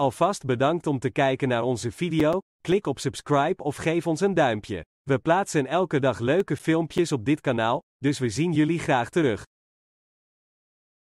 Alvast bedankt om te kijken naar onze video, klik op subscribe of geef ons een duimpje. We plaatsen elke dag leuke filmpjes op dit kanaal, dus we zien jullie graag terug.